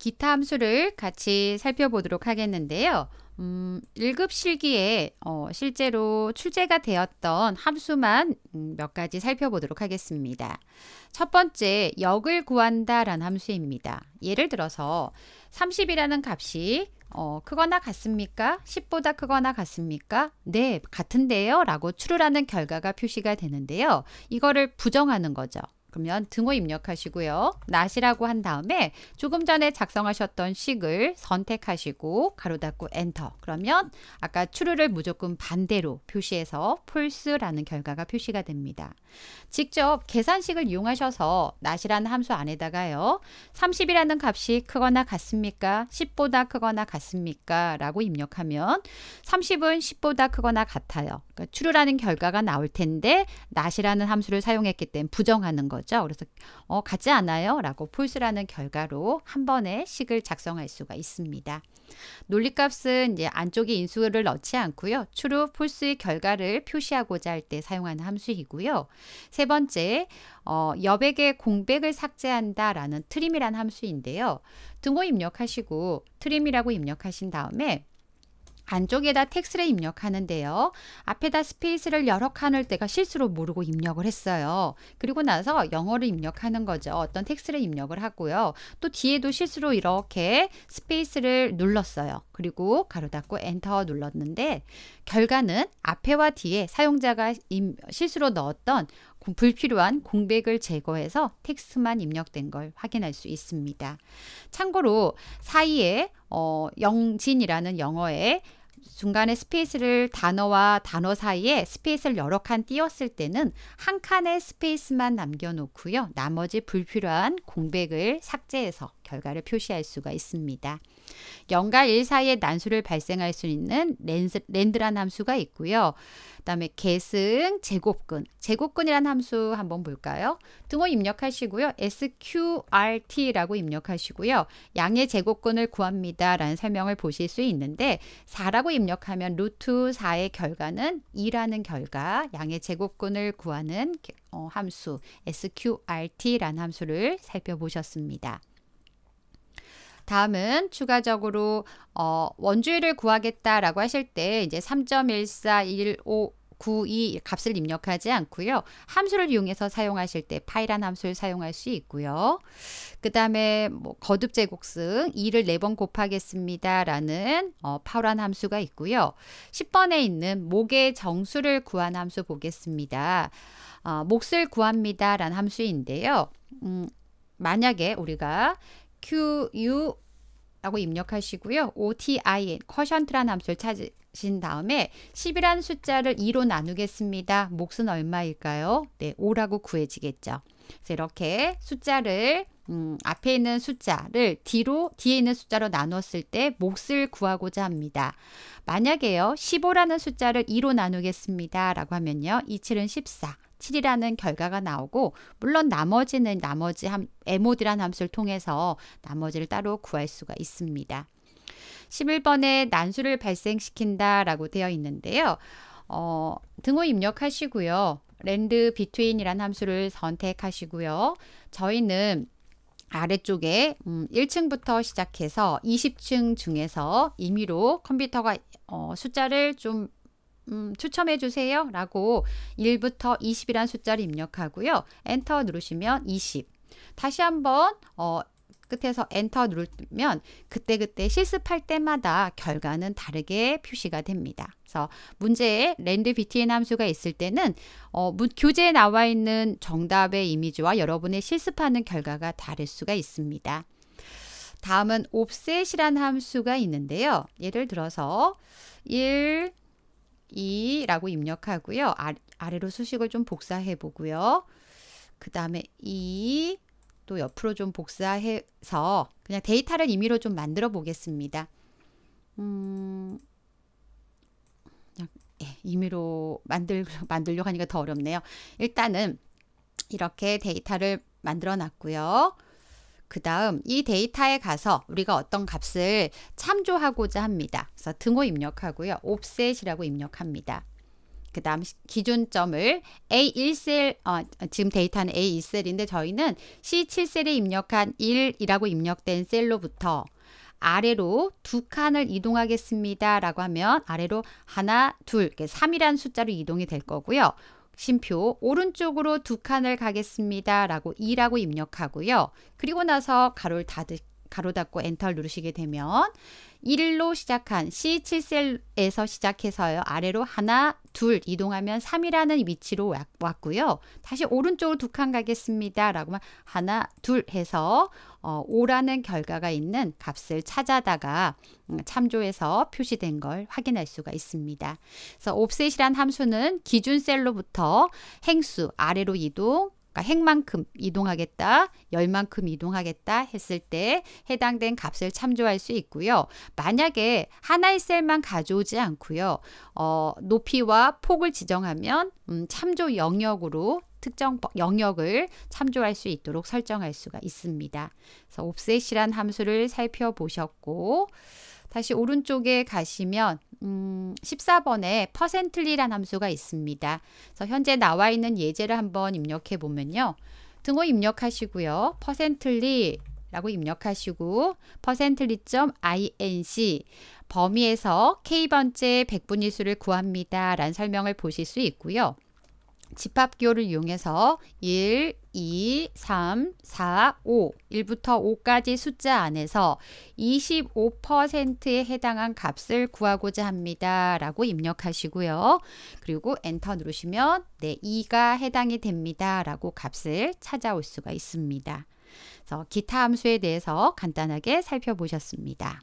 기타 함수를 같이 살펴보도록 하겠는데요. 음, 1급 실기에 어, 실제로 출제가 되었던 함수만 음, 몇 가지 살펴보도록 하겠습니다. 첫 번째, 역을 구한다 라는 함수입니다. 예를 들어서 30이라는 값이 어, 크거나 같습니까? 10보다 크거나 같습니까? 네, 같은데요 라고 추르라는 결과가 표시가 되는데요. 이거를 부정하는 거죠. 그러면 등호 입력하시고요. 낫이라고 한 다음에 조금 전에 작성하셨던 식을 선택하시고 가로 닫고 엔터. 그러면 아까 추루를 무조건 반대로 표시해서 false라는 결과가 표시가 됩니다. 직접 계산식을 이용하셔서 낫이라는 함수 안에다가요. 30이라는 값이 크거나 같습니까? 10보다 크거나 같습니까? 라고 입력하면 30은 10보다 크거나 같아요. 그러니까 추루라는 결과가 나올 텐데 낫이라는 함수를 사용했기 때문에 부정하는 거죠. 거죠. 그래서 어, 같지 않아요? 라고 폴스라는 결과로 한 번에 식을 작성할 수가 있습니다. 논리값은 이제 안쪽에 인수를 넣지 않고요. 추루 폴스의 결과를 표시하고자 할 때 사용하는 함수이고요. 세 번째, 어, 여백의 공백을 삭제한다 라는 트림이란 함수인데요. 등호 입력하시고 트림이라고 입력하신 다음에 안쪽에다 텍스트를 입력하는데요. 앞에다 스페이스를 여러 칸을 내가 실수로 모르고 입력을 했어요. 그리고 나서 영어를 입력하는 거죠. 어떤 텍스트를 입력을 하고요. 또 뒤에도 실수로 이렇게 스페이스를 눌렀어요. 그리고 가로 닫고 엔터 눌렀는데 결과는 앞에와 뒤에 사용자가 실수로 넣었던 불필요한 공백을 제거해서 텍스트만 입력된 걸 확인할 수 있습니다. 참고로 사이에 어, 영진이라는 영어의 중간에 스페이스를 단어와 단어 사이에 스페이스를 여러 칸띄웠을 때는 한 칸의 스페이스만 남겨놓고요. 나머지 불필요한 공백을 삭제해서 결과를 표시할 수가 있습니다. 0과 1 사이에 난수를 발생할 수 있는 렌즈, 랜드란 함수가 있고요. 그 다음에 계승, 제곱근, 제곱근이라는 함수 한번 볼까요? 등호 입력하시고요. sqrt라고 입력하시고요. 양의 제곱근을 구합니다. 라는 설명을 보실 수 있는데 4라고 입력하면 루트 4의 결과는 2라는 결과, 양의 제곱근을 구하는 어, 함수 sqrt라는 함수를 살펴보셨습니다. 다음은 추가적으로 어, 원주일을 구하겠다라고 하실 때 이제 3.1415 92 값을 입력하지 않고요. 함수를 이용해서 사용하실 때 파이란 함수를 사용할 수 있고요. 그 다음에 뭐 거듭 제곱승 2를 4번 곱하겠습니다. 라는 어, 파란 함수가 있고요. 10번에 있는 목의 정수를 구한 함수 보겠습니다. 어, 몫을 구합니다. 라는 함수인데요. 음, 만약에 우리가 QU 라고 입력하시고요. OTIN, 쿼션트란 함수를 찾으신 다음에 10이라는 숫자를 2로 나누겠습니다. 몫은 얼마일까요? 네, 5라고 구해지겠죠. 그래서 이렇게 숫자를 음, 앞에 있는 숫자를 뒤로 뒤에 있는 숫자로 나눴을 때 몫을 구하고자 합니다. 만약에요. 15라는 숫자를 2로 나누겠습니다. 라고 하면요. 27은 14. 7이라는 결과가 나오고 물론 나머지는 나머지 함, MOD라는 함수를 통해서 나머지를 따로 구할 수가 있습니다. 11번에 난수를 발생시킨다 라고 되어 있는데요. 어, 등호 입력하시고요. 랜드 비트윈이라는 함수를 선택하시고요. 저희는 아래쪽에 음, 1층부터 시작해서 20층 중에서 임의로 컴퓨터가 어, 숫자를 좀 음, 추첨해 주세요 라고 1부터 2 0이라 숫자를 입력하고요. 엔터 누르시면 20. 다시 한번 어, 끝에서 엔터 누르면 그때그때 실습할 때마다 결과는 다르게 표시가 됩니다. 그래서 문제에 랜드 BTN 함수가 있을 때는 어, 교재에 나와 있는 정답의 이미지와 여러분의 실습하는 결과가 다를 수가 있습니다. 다음은 offset이라는 함수가 있는데요. 예를 들어서 1, 이라고 입력하고요. 아, 아 래로 수식을 좀 복사해 보고요. 그 다음에 이 또 옆으로 좀 복사해서 그냥 데이터를 임의로 좀 만들어 보겠습니다. 음, 예, 임의로 만들, 만들려고 하니까 더 어렵네요. 일단은 이렇게 데이터를 만들어 놨고요. 그 다음 이 데이터에 가서 우리가 어떤 값을 참조하고자 합니다. 그래서 등호 입력하고요. offset이라고 입력합니다. 그 다음 기준점을 A1셀, 어, 지금 데이터는 A2셀인데 저희는 C7셀에 입력한 1이라고 입력된 셀로부터 아래로 두 칸을 이동하겠습니다. 라고 하면 아래로 하나, 둘, 3이라는 숫자로 이동이 될 거고요. 심표 오른쪽으로 두 칸을 가겠습니다. 라고 2라고 입력하고요. 그리고 나서 가로를 닫으, 가로 닫고 엔터를 누르시게 되면 1로 시작한 C7셀에서 시작해서요. 아래로 하나, 둘 이동하면 3이라는 위치로 왔고요. 다시 오른쪽으로 두 칸 가겠습니다. 라고 하나, 둘 해서 어, 오라는 결과가 있는 값을 찾아다가 음, 참조해서 표시된 걸 확인할 수가 있습니다. 그래서 offset이란 함수는 기준 셀로부터 행수 아래로 이동, 그러니까 행만큼 이동하겠다, 열만큼 이동하겠다 했을 때 해당된 값을 참조할 수 있고요. 만약에 하나의 셀만 가져오지 않고요. 어, 높이와 폭을 지정하면 음, 참조 영역으로 특정 영역을 참조할 수 있도록 설정할 수가 있습니다. 그래서 offset이란 함수를 살펴보셨고 다시 오른쪽에 가시면 음, 14번에 퍼센틀리란 함수가 있습니다. 그래서 현재 나와 있는 예제를 한번 입력해 보면요. 등호 입력하시고요. 퍼센틀리 라고 입력하시고 퍼센틀리.inc 범위에서 k번째 백분위수를 구합니다. 란 설명을 보실 수 있고요. 집합기호를 이용해서 1, 2, 3, 4, 5 1부터 5까지 숫자 안에서 25%에 해당한 값을 구하고자 합니다. 라고 입력하시고요. 그리고 엔터 누르시면 네, 2가 해당이 됩니다. 라고 값을 찾아올 수가 있습니다. 그래서 기타 함수에 대해서 간단하게 살펴보셨습니다.